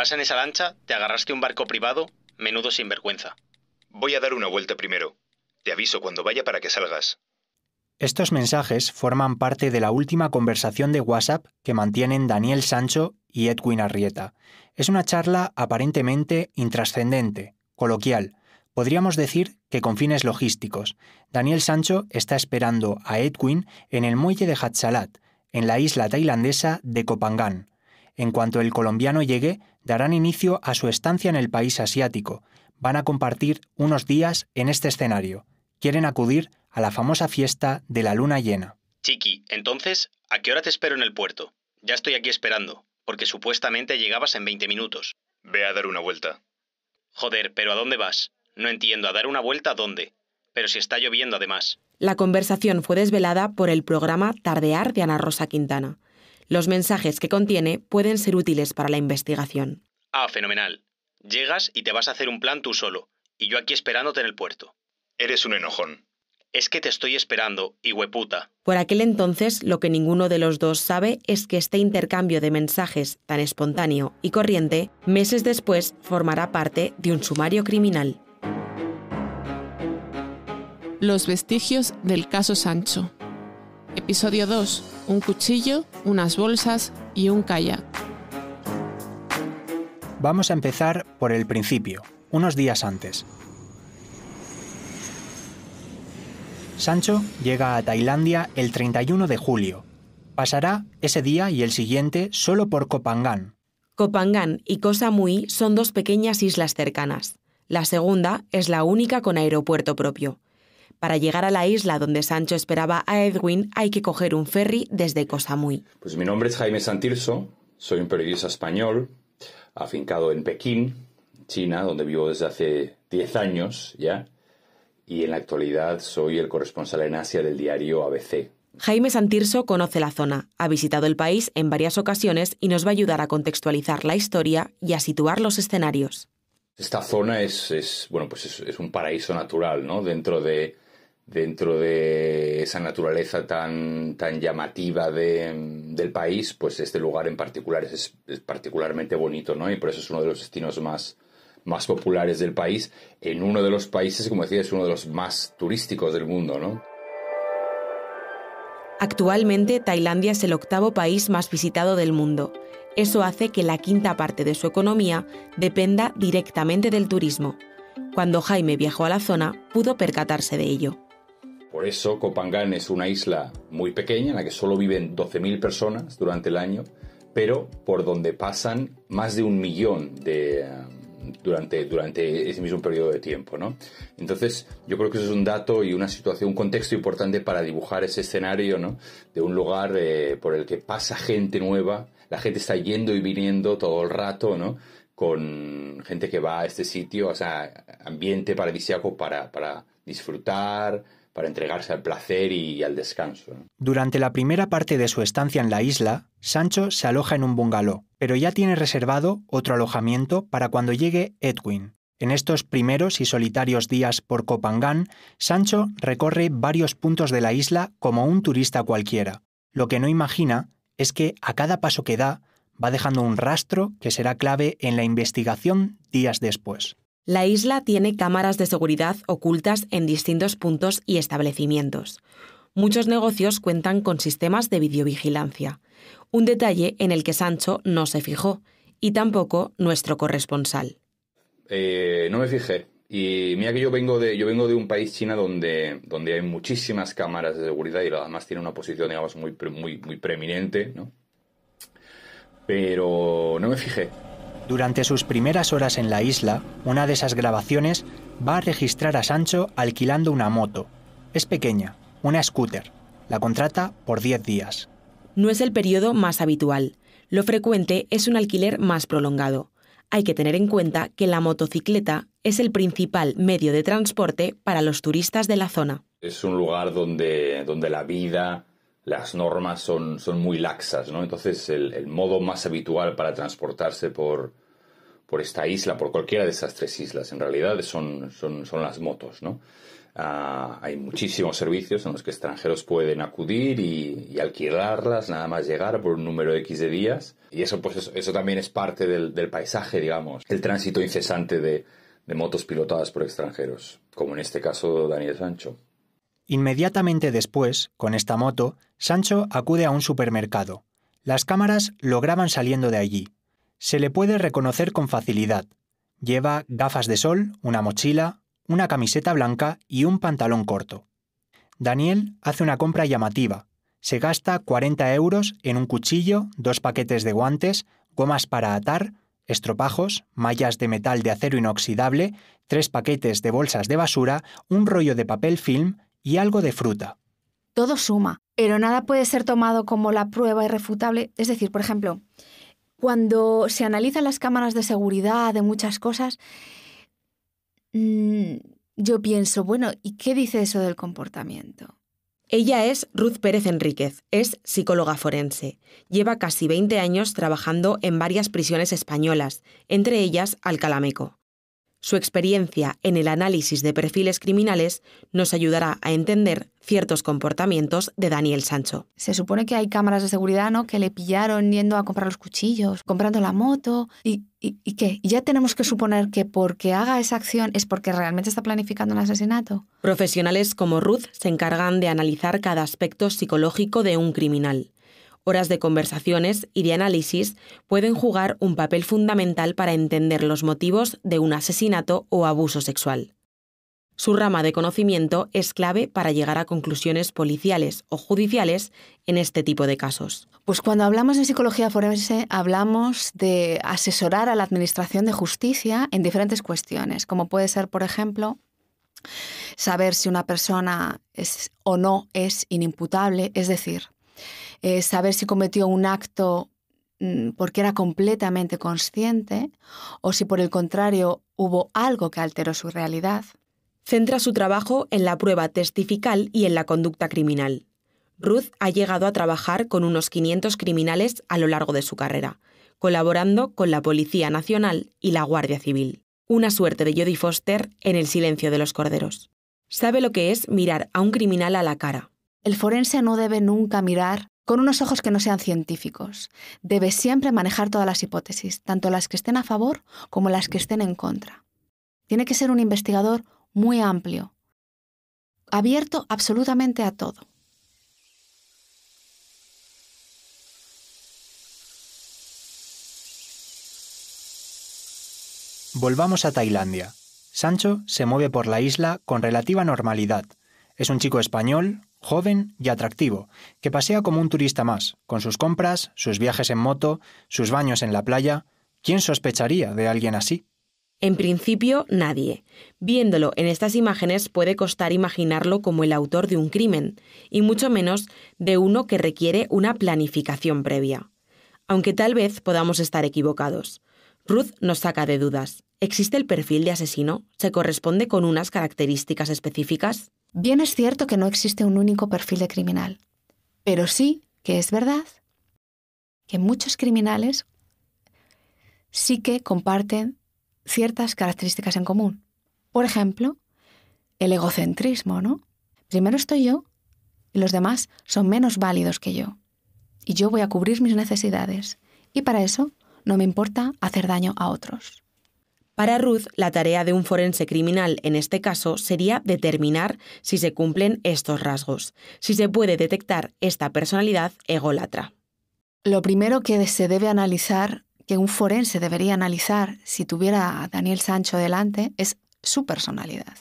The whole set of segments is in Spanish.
vas en esa lancha, te agarraste un barco privado, menudo sinvergüenza. Voy a dar una vuelta primero. Te aviso cuando vaya para que salgas. Estos mensajes forman parte de la última conversación de WhatsApp que mantienen Daniel Sancho y Edwin Arrieta. Es una charla aparentemente intrascendente, coloquial, podríamos decir que con fines logísticos. Daniel Sancho está esperando a Edwin en el muelle de Hatsalat, en la isla tailandesa de Kopangán. En cuanto el colombiano llegue, darán inicio a su estancia en el país asiático. Van a compartir unos días en este escenario. Quieren acudir a la famosa fiesta de la luna llena. Chiqui, entonces, ¿a qué hora te espero en el puerto? Ya estoy aquí esperando, porque supuestamente llegabas en 20 minutos. Ve a dar una vuelta. Joder, pero ¿a dónde vas? No entiendo, ¿a dar una vuelta a dónde? Pero si está lloviendo además. La conversación fue desvelada por el programa Tardear de Ana Rosa Quintana. Los mensajes que contiene pueden ser útiles para la investigación. Ah, fenomenal. Llegas y te vas a hacer un plan tú solo, y yo aquí esperándote en el puerto. Eres un enojón. Es que te estoy esperando, hueputa. Por aquel entonces, lo que ninguno de los dos sabe es que este intercambio de mensajes tan espontáneo y corriente, meses después, formará parte de un sumario criminal. Los vestigios del caso Sancho. Episodio 2. Un cuchillo, unas bolsas y un kayak. Vamos a empezar por el principio, unos días antes. Sancho llega a Tailandia el 31 de julio. Pasará ese día y el siguiente solo por Copangán. Copangán y Koh Samui son dos pequeñas islas cercanas. La segunda es la única con aeropuerto propio. Para llegar a la isla donde Sancho esperaba a Edwin hay que coger un ferry desde Cosamuy. Pues mi nombre es Jaime Santirso, soy un periodista español, afincado en Pekín, China, donde vivo desde hace 10 años ya, y en la actualidad soy el corresponsal en Asia del diario ABC, Jaime Santirso conoce la zona, ha visitado el país en varias ocasiones y nos va a ayudar a contextualizar la historia y a situar los escenarios. Esta zona es, bueno, pues es, un paraíso natural, ¿no? Dentro de dentro de esa naturaleza tan, tan llamativa del país, pues este lugar en particular es, particularmente bonito, ¿no? Y por eso es uno de los destinos más, más populares del país, en uno de los países, como decía, es uno de los más turísticos del mundo, ¿no? Actualmente, Tailandia es el octavo país más visitado del mundo. Eso hace que la quinta parte de su economía dependa directamente del turismo. Cuando Jaime viajó a la zona, pudo percatarse de ello. Por eso Copangán es una isla muy pequeña en la que solo viven 12.000 personas durante el año, pero por donde pasan más de un millón de, eh, durante, durante ese mismo periodo de tiempo. Entonces, yo creo que eso es un dato y una situación, un contexto importante para dibujar ese escenario de un lugar eh, por el que pasa gente nueva, la gente está yendo y viniendo todo el rato, con gente que va a este sitio, o sea, ambiente paradisíaco para, para disfrutar, para entregarse al placer y al descanso. Durante la primera parte de su estancia en la isla, Sancho se aloja en un bungalow, pero ya tiene reservado otro alojamiento para cuando llegue Edwin. En estos primeros y solitarios días por Copangán, Sancho recorre varios puntos de la isla como un turista cualquiera. Lo que no imagina es que a cada paso que da va dejando un rastro que será clave en la investigación días después. La isla tiene cámaras de seguridad ocultas en distintos puntos y establecimientos. Muchos negocios cuentan con sistemas de videovigilancia, un detalle en el que Sancho no se fijó, y tampoco nuestro corresponsal. Eh, no me fijé. Y mira que yo vengo de, yo vengo de un país, China, donde, hay muchísimas cámaras de seguridad y además tiene una posición, digamos, muy, muy, muy preeminente, ¿no? Pero no me fijé. Durante sus primeras horas en la isla, una de esas grabaciones va a registrar a Sancho alquilando una moto. Es pequeña, una scooter. La contrata por 10 días. No es el periodo más habitual. Lo frecuente es un alquiler más prolongado. Hay que tener en cuenta que la motocicleta es el principal medio de transporte para los turistas de la zona. Es un lugar donde, donde la vida, las normas son, son muy laxas, ¿no? Entonces el, modo más habitual para transportarse por, por esta isla, por cualquiera de esas tres islas. En realidad son, son, son las motos, ¿no? Ah, hay muchísimos servicios en los que extranjeros pueden acudir y, alquilarlas, nada más llegar por un número X de días. Y eso, pues, eso, también es parte del, paisaje, digamos. El tránsito incesante de, de motos pilotadas por extranjeros, como en este caso Daniel Sancho. Inmediatamente después, con esta moto, Sancho acude a un supermercado. Las cámaras lo graban saliendo de allí. Se le puede reconocer con facilidad. Lleva gafas de sol, una mochila, una camiseta blanca y un pantalón corto. Daniel hace una compra llamativa. Se gasta 40 euros en un cuchillo, dos paquetes de guantes, gomas para atar, estropajos, mallas de metal de acero inoxidable, tres paquetes de bolsas de basura, un rollo de papel film y algo de fruta. Todo suma, pero nada puede ser tomado como la prueba irrefutable. Es decir, por ejemplo, cuando se analizan las cámaras de seguridad de muchas cosas, mm, yo pienso, bueno, ¿y qué dice eso del comportamiento? Ella es Ruth Pérez Enríquez, es psicóloga forense. Lleva casi 20 años trabajando en varias prisiones españolas, entre ellas Alcalameco. Su experiencia en el análisis de perfiles criminales nos ayudará a entender ciertos comportamientos de Daniel Sancho. Se supone que hay cámaras de seguridad, ¿no? Que le pillaron yendo a comprar los cuchillos, comprando la moto. ¿Y, y, y qué? ¿Ya tenemos que suponer que porque haga esa acción es porque realmente está planificando un asesinato? Profesionales como Ruth se encargan de analizar cada aspecto psicológico de un criminal horas de conversaciones y de análisis pueden jugar un papel fundamental para entender los motivos de un asesinato o abuso sexual. Su rama de conocimiento es clave para llegar a conclusiones policiales o judiciales en este tipo de casos. Pues cuando hablamos de psicología forense, hablamos de asesorar a la Administración de Justicia en diferentes cuestiones, como puede ser, por ejemplo, saber si una persona es o no es inimputable, es decir, eh, saber si cometió un acto mm, porque era completamente consciente o si por el contrario hubo algo que alteró su realidad. Centra su trabajo en la prueba testifical y en la conducta criminal. Ruth ha llegado a trabajar con unos 500 criminales a lo largo de su carrera, colaborando con la Policía Nacional y la Guardia Civil. Una suerte de Jodie Foster en el silencio de los corderos. Sabe lo que es mirar a un criminal a la cara. El forense no debe nunca mirar con unos ojos que no sean científicos. Debe siempre manejar todas las hipótesis, tanto las que estén a favor como las que estén en contra. Tiene que ser un investigador muy amplio, abierto absolutamente a todo. Volvamos a Tailandia. Sancho se mueve por la isla con relativa normalidad. Es un chico español, joven y atractivo, que pasea como un turista más, con sus compras, sus viajes en moto, sus baños en la playa. ¿Quién sospecharía de alguien así? En principio, nadie. Viéndolo en estas imágenes puede costar imaginarlo como el autor de un crimen, y mucho menos de uno que requiere una planificación previa. Aunque tal vez podamos estar equivocados. Ruth nos saca de dudas. ¿Existe el perfil de asesino? ¿Se corresponde con unas características específicas? Bien es cierto que no existe un único perfil de criminal, pero sí que es verdad que muchos criminales sí que comparten ciertas características en común. Por ejemplo, el egocentrismo, ¿no? Primero estoy yo y los demás son menos válidos que yo. Y yo voy a cubrir mis necesidades. Y para eso no me importa hacer daño a otros. Para Ruth, la tarea de un forense criminal en este caso sería determinar si se cumplen estos rasgos, si se puede detectar esta personalidad ególatra. Lo primero que se debe analizar, que un forense debería analizar si tuviera a Daniel Sancho delante, es su personalidad.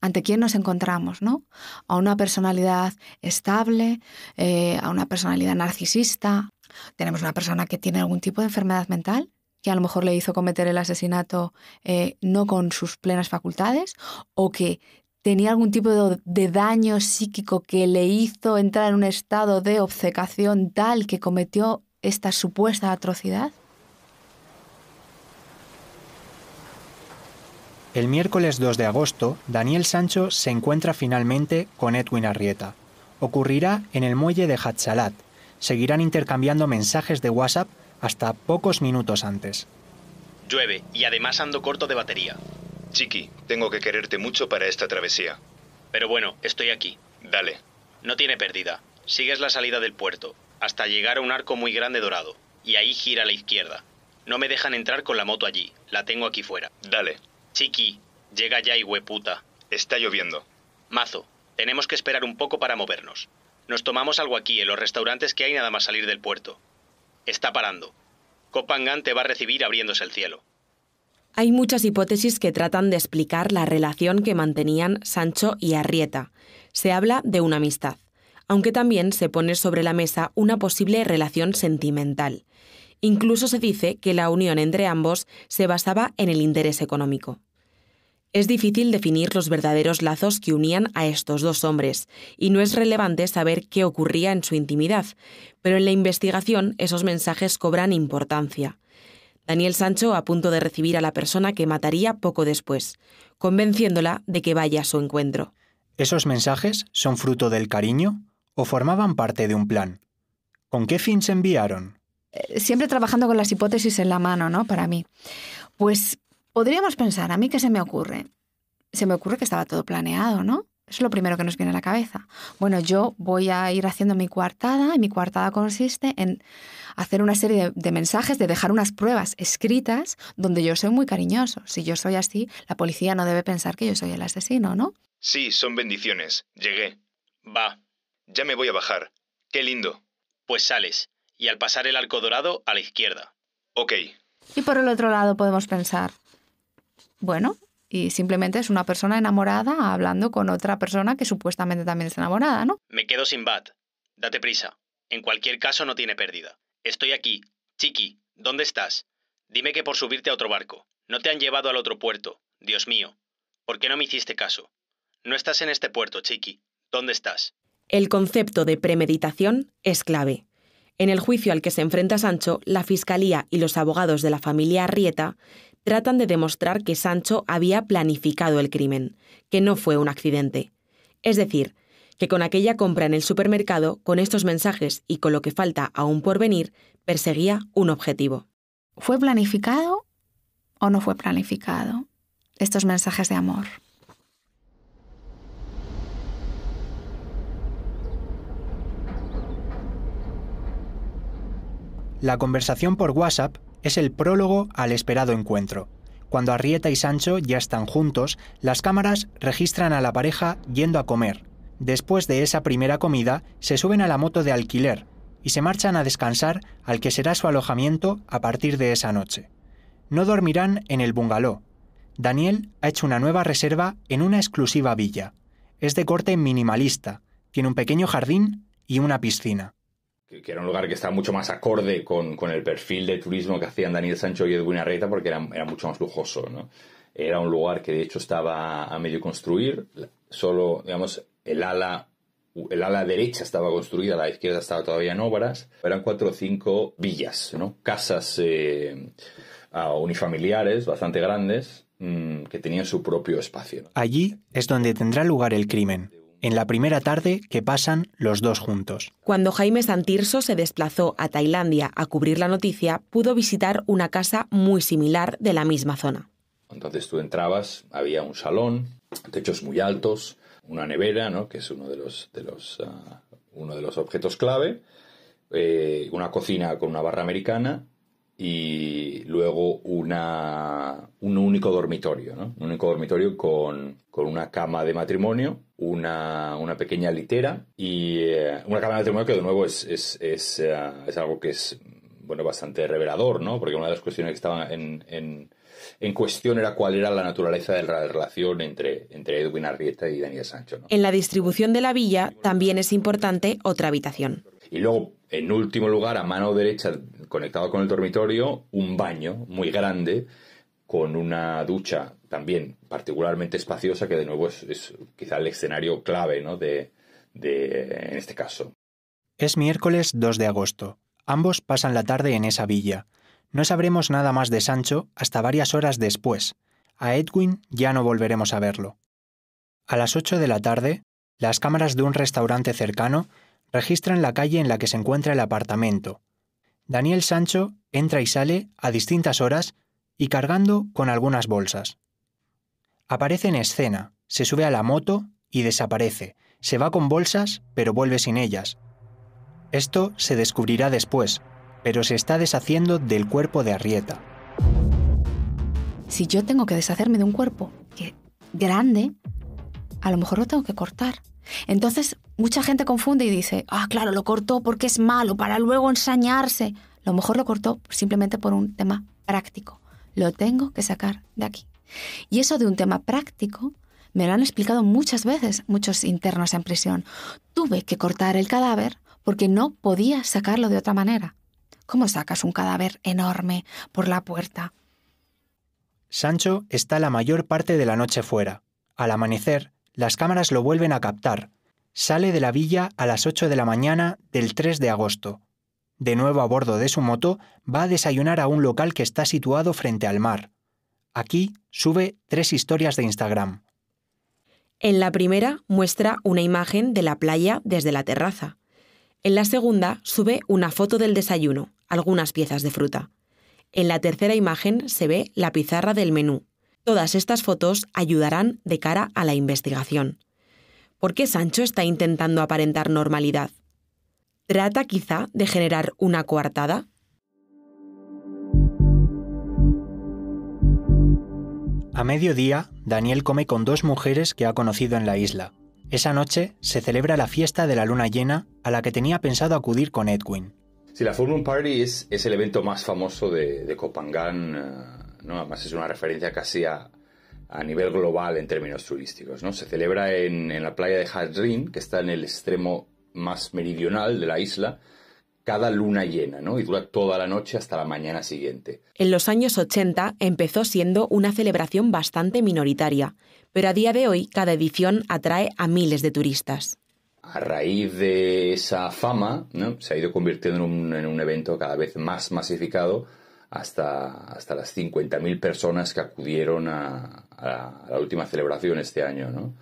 ¿Ante quién nos encontramos? ¿no? ¿A una personalidad estable? Eh, ¿A una personalidad narcisista? ¿Tenemos una persona que tiene algún tipo de enfermedad mental? que a lo mejor le hizo cometer el asesinato eh, no con sus plenas facultades o que tenía algún tipo de, daño psíquico que le hizo entrar en un estado de obcecación tal que cometió esta supuesta atrocidad? El miércoles 2 de agosto, Daniel Sancho se encuentra finalmente con Edwin Arrieta. Ocurrirá en el muelle de Hatzalat. Seguirán intercambiando mensajes de WhatsApp hasta pocos minutos antes. Llueve y además ando corto de batería. Chiqui, tengo que quererte mucho para esta travesía. Pero bueno, estoy aquí. Dale. No tiene pérdida. Sigues la salida del puerto, hasta llegar a un arco muy grande dorado, y ahí gira a la izquierda. No me dejan entrar con la moto allí, la tengo aquí fuera. Dale. Chiqui, llega ya y hueputa. Está lloviendo. Mazo, tenemos que esperar un poco para movernos. Nos tomamos algo aquí, en los restaurantes que hay nada más salir del puerto está parando. Copangan te va a recibir abriéndose el cielo. Hay muchas hipótesis que tratan de explicar la relación que mantenían Sancho y Arrieta. Se habla de una amistad, aunque también se pone sobre la mesa una posible relación sentimental. Incluso se dice que la unión entre ambos se basaba en el interés económico. Es difícil definir los verdaderos lazos que unían a estos dos hombres, y no es relevante saber qué ocurría en su intimidad, pero en la investigación esos mensajes cobran importancia. Daniel Sancho a punto de recibir a la persona que mataría poco después, convenciéndola de que vaya a su encuentro. ¿Esos mensajes son fruto del cariño o formaban parte de un plan? ¿Con qué fin se enviaron? Eh, siempre trabajando con las hipótesis en la mano, ¿no? Para mí. Pues Podríamos pensar, a mí qué se me ocurre. Se me ocurre que estaba todo planeado, ¿no? es lo primero que nos viene a la cabeza. Bueno, yo voy a ir haciendo mi coartada y mi coartada consiste en hacer una serie de, de, mensajes, de dejar unas pruebas escritas donde yo soy muy cariñoso. Si yo soy así, la policía no debe pensar que yo soy el asesino, ¿no? Sí, son bendiciones. Llegué. Va. Ya me voy a bajar. Qué lindo. Pues sales. Y al pasar el arco dorado, a la izquierda. Ok. Y por el otro lado podemos pensar, bueno, y simplemente es una persona enamorada hablando con otra persona que supuestamente también es enamorada, ¿no? Me quedo sin bat. Date prisa. En cualquier caso no tiene pérdida. Estoy aquí. Chiqui, ¿dónde estás? Dime que por subirte a otro barco. No te han llevado al otro puerto. Dios mío. ¿Por qué no me hiciste caso? No estás en este puerto, Chiqui. ¿Dónde estás? El concepto de premeditación es clave. En el juicio al que se enfrenta Sancho, la Fiscalía y los abogados de la familia Arrieta tratan de demostrar que Sancho había planificado el crimen, que no fue un accidente. Es decir, que con aquella compra en el supermercado, con estos mensajes y con lo que falta aún por venir, perseguía un objetivo. ¿Fue planificado o no fue planificado estos mensajes de amor? La conversación por WhatsApp es el prólogo al esperado encuentro. Cuando Arrieta y Sancho ya están juntos, las cámaras registran a la pareja yendo a comer. Después de esa primera comida, se suben a la moto de alquiler y se marchan a descansar al que será su alojamiento a partir de esa noche. No dormirán en el bungaló. Daniel ha hecho una nueva reserva en una exclusiva villa. Es de corte minimalista, tiene un pequeño jardín y una piscina que, era un lugar que estaba mucho más acorde con, con, el perfil de turismo que hacían Daniel Sancho y Edwin Arreta porque era, mucho más lujoso, ¿no? Era un lugar que de hecho estaba a medio construir, solo, digamos, el ala el ala derecha estaba construida, la izquierda estaba todavía en obras. Eran cuatro o cinco villas, ¿no? casas eh, unifamiliares bastante grandes mm, que tenían su propio espacio. Allí es donde tendrá lugar el crimen en la primera tarde que pasan los dos juntos. Cuando Jaime Santirso se desplazó a Tailandia a cubrir la noticia, pudo visitar una casa muy similar de la misma zona. Entonces tú entrabas, había un salón, techos muy altos, una nevera, que es uno de los, los, ah, uno de los objetos clave, eh, una cocina con una barra americana y luego una, un único dormitorio, ¿no? Un único dormitorio con, con una cama de matrimonio, una, una pequeña litera y eh, una cama de matrimonio que de nuevo es, es, eh, es, algo que es bueno, bastante revelador, ¿no? Porque una de las cuestiones que estaban en, en, cuestión era cuál era la naturaleza de la relación entre, entre Edwin Arrieta y Daniel Sancho. En la distribución de la villa también es importante otra habitación. Y luego, en último lugar, a mano derecha, conectado con el dormitorio, un baño muy grande con una ducha también particularmente espaciosa, que de nuevo es, quizá el escenario clave ¿no? de, de, en este caso. Es miércoles 2 de agosto. Ambos pasan la tarde en esa villa. No sabremos nada más de Sancho hasta varias horas después. A Edwin ya no volveremos a verlo. A las 8 de la tarde, las cámaras de un restaurante cercano registran la calle en la que se encuentra el apartamento. Daniel Sancho entra y sale a distintas horas y cargando con algunas bolsas. Aparece en escena, se sube a la moto y desaparece. Se va con bolsas, pero vuelve sin ellas. Esto se descubrirá después, pero se está deshaciendo del cuerpo de Arrieta. Si yo tengo que deshacerme de un cuerpo que grande, a lo mejor lo tengo que cortar. Entonces, mucha gente confunde y dice, ah, claro, lo cortó porque es malo, para luego ensañarse. lo mejor lo cortó simplemente por un tema práctico. Lo tengo que sacar de aquí. Y eso de un tema práctico me lo han explicado muchas veces muchos internos en prisión. Tuve que cortar el cadáver porque no podía sacarlo de otra manera. ¿Cómo sacas un cadáver enorme por la puerta? Sancho está la mayor parte de la noche fuera. Al amanecer, las cámaras lo vuelven a captar sale de la villa a las 8 de la mañana del 3 de agosto. De nuevo a bordo de su moto, va a desayunar a un local que está situado frente al mar. Aquí sube tres historias de Instagram. En la primera muestra una imagen de la playa desde la terraza. En la segunda sube una foto del desayuno, algunas piezas de fruta. En la tercera imagen se ve la pizarra del menú. Todas estas fotos ayudarán de cara a la investigación. ¿por qué Sancho está intentando aparentar normalidad? ¿Trata quizá de generar una coartada? A mediodía, Daniel come con dos mujeres que ha conocido en la isla. Esa noche se celebra la fiesta de la luna llena a la que tenía pensado acudir con Edwin. Si la Full Moon Party es, el evento más famoso de, Copangán, eh, ¿no? además es una referencia casi a, a nivel global en términos turísticos. ¿no? Se celebra en, la playa de Hadrin, que está en el extremo más meridional de la isla, cada luna llena, ¿no? Y dura toda la noche hasta la mañana siguiente. En los años 80 empezó siendo una celebración bastante minoritaria, pero a día de hoy cada edición atrae a miles de turistas. A raíz de esa fama, ¿no? se ha ido convirtiendo en un, en un evento cada vez más masificado hasta, hasta las 50.000 personas que acudieron a, la última celebración este año,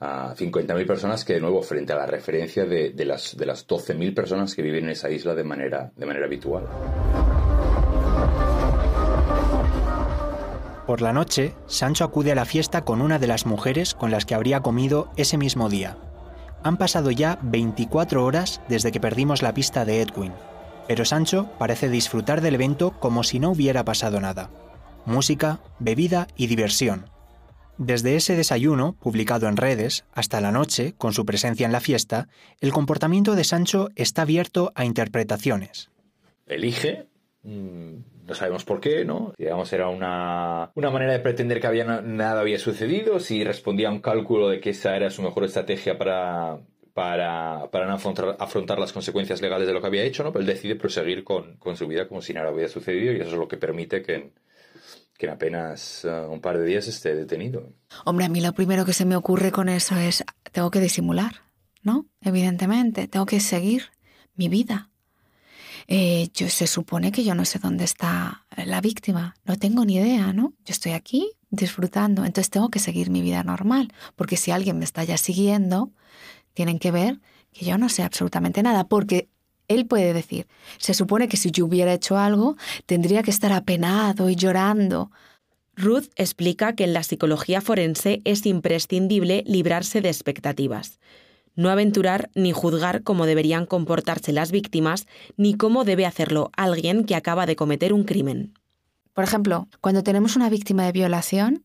A 50.000 personas que, de nuevo, frente a la referencia de, las, de 12.000 personas que viven en esa isla de manera, de manera habitual. Por la noche, Sancho acude a la fiesta con una de las mujeres con las que habría comido ese mismo día. Han pasado ya 24 horas desde que perdimos la pista de Edwin, pero Sancho parece disfrutar del evento como si no hubiera pasado nada. Música, bebida y diversión. Desde ese desayuno, publicado en redes, hasta la noche, con su presencia en la fiesta, el comportamiento de Sancho está abierto a interpretaciones. Elige mm, no sabemos por qué, ¿no? Digamos, era una, una manera de pretender que había, nada había sucedido. Si respondía a un cálculo de que esa era su mejor estrategia para, para, para no afrontar, las consecuencias legales de lo que había hecho, ¿no? Pero él decide proseguir con, con su vida como si nada hubiera sucedido y eso es lo que permite que en, que apenas eh, un par de días esté detenido. Hombre, a mí lo primero que se me ocurre con eso es, tengo que disimular, ¿no? Evidentemente, tengo que seguir mi vida. Eh, yo, se supone que yo no sé dónde está la víctima, no tengo ni idea, ¿no? Yo estoy aquí disfrutando, entonces tengo que seguir mi vida normal, porque si alguien me está ya siguiendo, tienen que ver que yo no sé absolutamente nada, porque él puede decir, se supone que si yo hubiera hecho algo, tendría que estar apenado y llorando. Ruth explica que en la psicología forense es imprescindible librarse de expectativas, no aventurar ni juzgar cómo deberían comportarse las víctimas, ni cómo debe hacerlo alguien que acaba de cometer un crimen. Por ejemplo, cuando tenemos una víctima de violación,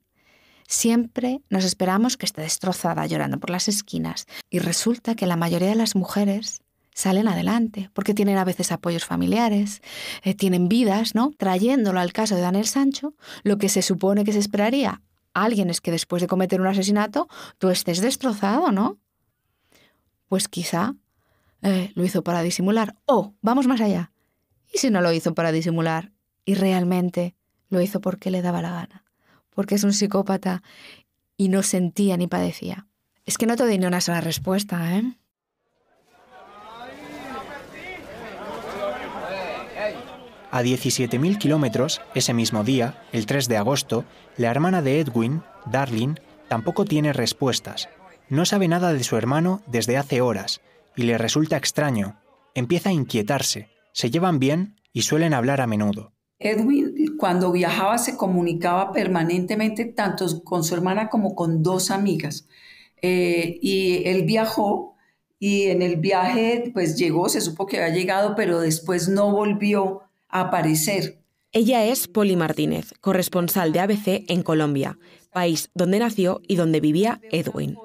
Siempre nos esperamos que esté destrozada llorando por las esquinas y resulta que la mayoría de las mujeres salen adelante, porque tienen a veces apoyos familiares, eh, tienen vidas, ¿no? Trayéndolo al caso de Daniel Sancho, lo que se supone que se esperaría a alguien es que después de cometer un asesinato tú estés destrozado, ¿no? Pues quizá eh, lo hizo para disimular. O, ¡Oh! vamos más allá. ¿Y si no lo hizo para disimular y realmente lo hizo porque le daba la gana? porque es un psicópata y no sentía ni padecía. Es que no te doy ni una sola respuesta, ¿eh? A 17.000 kilómetros, ese mismo día, el 3 de agosto, la hermana de Edwin, Darlene, tampoco tiene respuestas. No sabe nada de su hermano desde hace horas y le resulta extraño. Empieza a inquietarse. Se llevan bien y suelen hablar a menudo. Edwin cuando viajaba se comunicaba permanentemente tanto con su hermana como con dos amigas. Eh, y él viajó y en el viaje pues llegó, se supo que había llegado, pero después no volvió a aparecer. Ella es Poli Martínez, corresponsal de ABC en Colombia, país donde nació y donde vivía Edwin.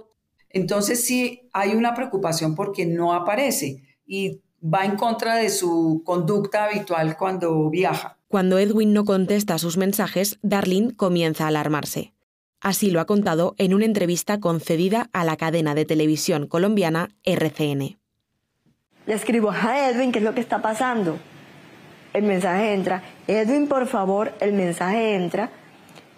Entonces sí hay una preocupación porque no aparece y va en contra de su conducta habitual cuando viaja. Cuando Edwin no contesta sus mensajes, Darlene comienza a alarmarse. Así lo ha contado en una entrevista concedida a la cadena de televisión colombiana RCN. Le escribo a Edwin qué es lo que está pasando. El mensaje entra. Edwin, por favor, el mensaje entra.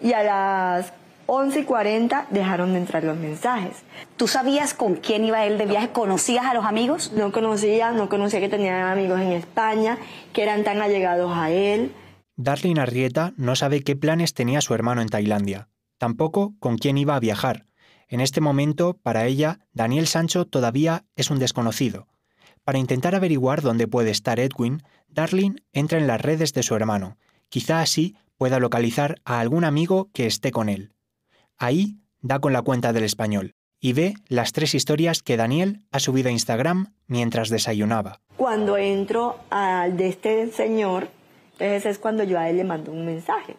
Y a las 11 y 40 dejaron de entrar los mensajes. ¿Tú sabías con quién iba él de viaje? ¿Conocías a los amigos? No conocía, no conocía que tenían amigos en España, que eran tan allegados a él. Darlene Arrieta no sabe qué planes tenía su hermano en Tailandia, tampoco con quién iba a viajar. En este momento, para ella, Daniel Sancho todavía es un desconocido. Para intentar averiguar dónde puede estar Edwin, Darlene entra en las redes de su hermano. Quizá así pueda localizar a algún amigo que esté con él. Ahí da con la cuenta del español y ve las tres historias que Daniel ha subido a Instagram mientras desayunaba. Cuando entro al de este señor, entonces es cuando yo a él le mando un mensaje.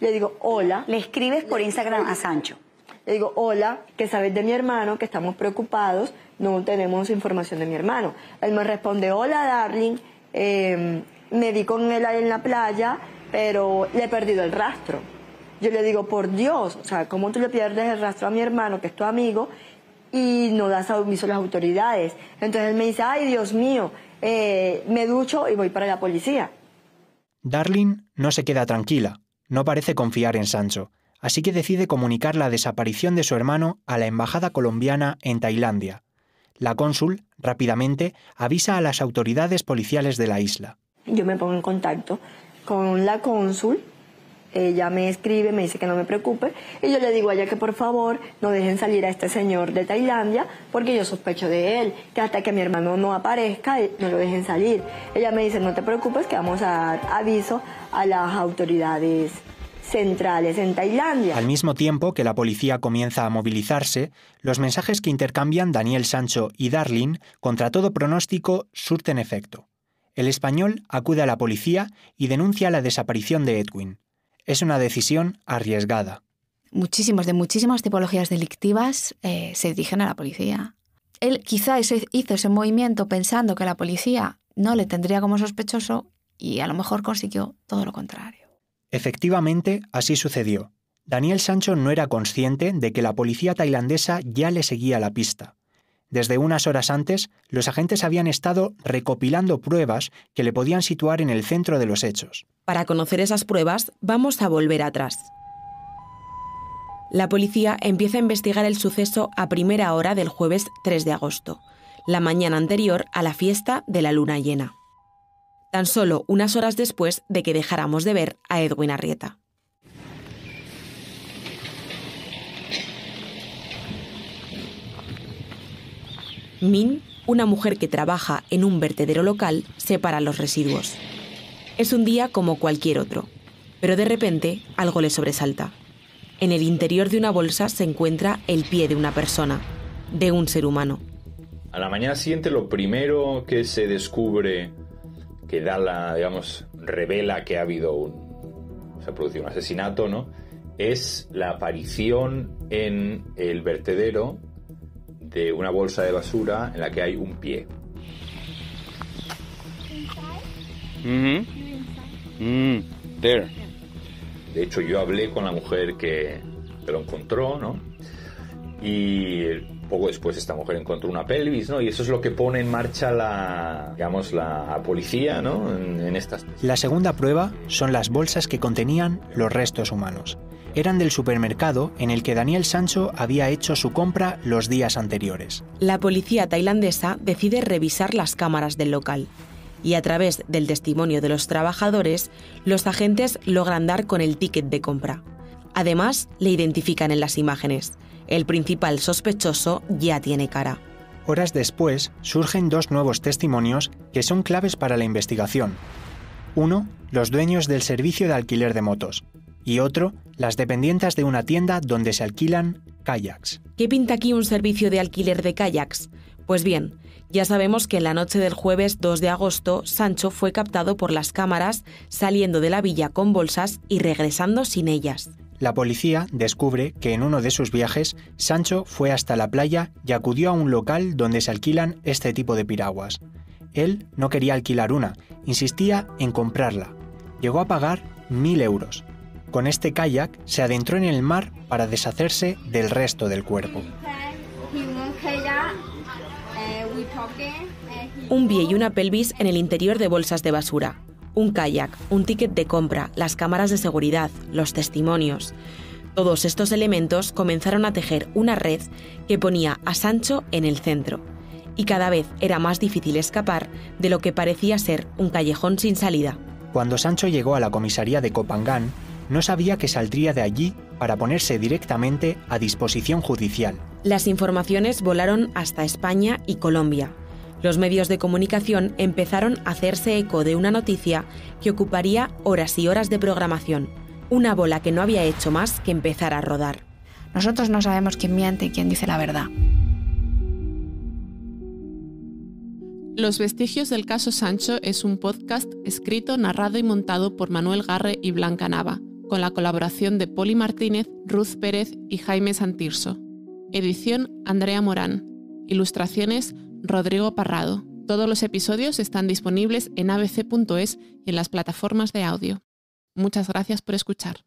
Le digo, hola. Le escribes por Instagram a Sancho. Le digo, hola, que sabes de mi hermano, que estamos preocupados, no tenemos información de mi hermano. Él me responde, hola, darling, eh, me di con él en la playa, pero le he perdido el rastro yo le digo, por Dios, o sea, ¿cómo tú le pierdes el rastro a mi hermano, que es tu amigo, y no das aviso a las autoridades? Entonces él me dice, ay, Dios mío, eh, me ducho y voy para la policía. Darling no se queda tranquila, no parece confiar en Sancho, así que decide comunicar la desaparición de su hermano a la embajada colombiana en Tailandia. La cónsul, rápidamente, avisa a las autoridades policiales de la isla. Yo me pongo en contacto con la cónsul ella me escribe, me dice que no me preocupe y yo le digo a ella que por favor no dejen salir a este señor de Tailandia porque yo sospecho de él, que hasta que mi hermano no aparezca eh, no lo dejen salir. Ella me dice, no te preocupes que vamos a dar aviso a las autoridades centrales en Tailandia. Al mismo tiempo que la policía comienza a movilizarse, los mensajes que intercambian Daniel Sancho y Darlin, contra todo pronóstico, surten efecto. El español acude a la policía y denuncia la desaparición de Edwin, es una decisión arriesgada. Muchísimos, de muchísimas tipologías delictivas eh, se dirigen a la policía. Él quizá hizo ese movimiento pensando que la policía no le tendría como sospechoso y a lo mejor consiguió todo lo contrario. Efectivamente, así sucedió. Daniel Sancho no era consciente de que la policía tailandesa ya le seguía la pista. Desde unas horas antes, los agentes habían estado recopilando pruebas que le podían situar en el centro de los hechos. Para conocer esas pruebas, vamos a volver atrás. La policía empieza a investigar el suceso a primera hora del jueves 3 de agosto, la mañana anterior a la fiesta de la luna llena. Tan solo unas horas después de que dejáramos de ver a Edwin Arrieta. Min, una mujer que trabaja en un vertedero local, separa los residuos. Es un día como cualquier otro, pero de repente algo le sobresalta. En el interior de una bolsa se encuentra el pie de una persona, de un ser humano. A la mañana siguiente lo primero que se descubre que da la, digamos, revela que ha habido un, se ha un asesinato, ¿no? Es la aparición en el vertedero de una bolsa de basura en la que hay un pie. Mm-hmm. Mm-hmm. Mm. De hecho, yo hablé con la mujer que lo encontró, ¿no? Y poco después esta mujer encontró una pelvis, ¿no? Y eso es lo que pone en marcha la, digamos, la policía, ¿no? En, estas... La segunda prueba son las bolsas que contenían los restos humanos. Eran del supermercado en el que Daniel Sancho había hecho su compra los días anteriores. La policía tailandesa decide revisar las cámaras del local y a través del testimonio de los trabajadores, los agentes logran dar con el ticket de compra. Además, le identifican en las imágenes. El principal sospechoso ya tiene cara. Horas después surgen dos nuevos testimonios que son claves para la investigación. Uno, los dueños del servicio de alquiler de motos, y otro, las dependientes de una tienda donde se alquilan kayaks. ¿Qué pinta aquí un servicio de alquiler de kayaks? Pues bien, ya sabemos que en la noche del jueves 2 de agosto, Sancho fue captado por las cámaras saliendo de la villa con bolsas y regresando sin ellas. La policía descubre que en uno de sus viajes, Sancho fue hasta la playa y acudió a un local donde se alquilan este tipo de piraguas. Él no quería alquilar una, insistía en comprarla. Llegó a pagar mil euros. Con este kayak se adentró en el mar para deshacerse del resto del cuerpo. Un pie y una pelvis en el interior de bolsas de basura un kayak, un ticket de compra, las cámaras de seguridad, los testimonios. Todos estos elementos comenzaron a tejer una red que ponía a Sancho en el centro, y cada vez era más difícil escapar de lo que parecía ser un callejón sin salida. Cuando Sancho llegó a la comisaría de Copangán, no sabía que saldría de allí para ponerse directamente a disposición judicial. Las informaciones volaron hasta España y Colombia, los medios de comunicación empezaron a hacerse eco de una noticia que ocuparía horas y horas de programación, una bola que no había hecho más que empezar a rodar. Nosotros no sabemos quién miente y quién dice la verdad. Los vestigios del caso Sancho es un podcast escrito, narrado y montado por Manuel Garre y Blanca Nava, con la colaboración de Poli Martínez, Ruth Pérez y Jaime Santirso. Edición Andrea Morán. Ilustraciones Rodrigo Parrado. Todos los episodios están disponibles en abc.es y en las plataformas de audio. Muchas gracias por escuchar.